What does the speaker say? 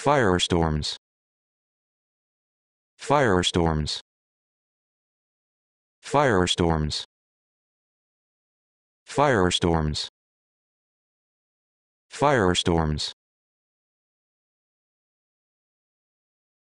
Firestorms. Firestorms. Firestorms. Firestorms. Firestorms.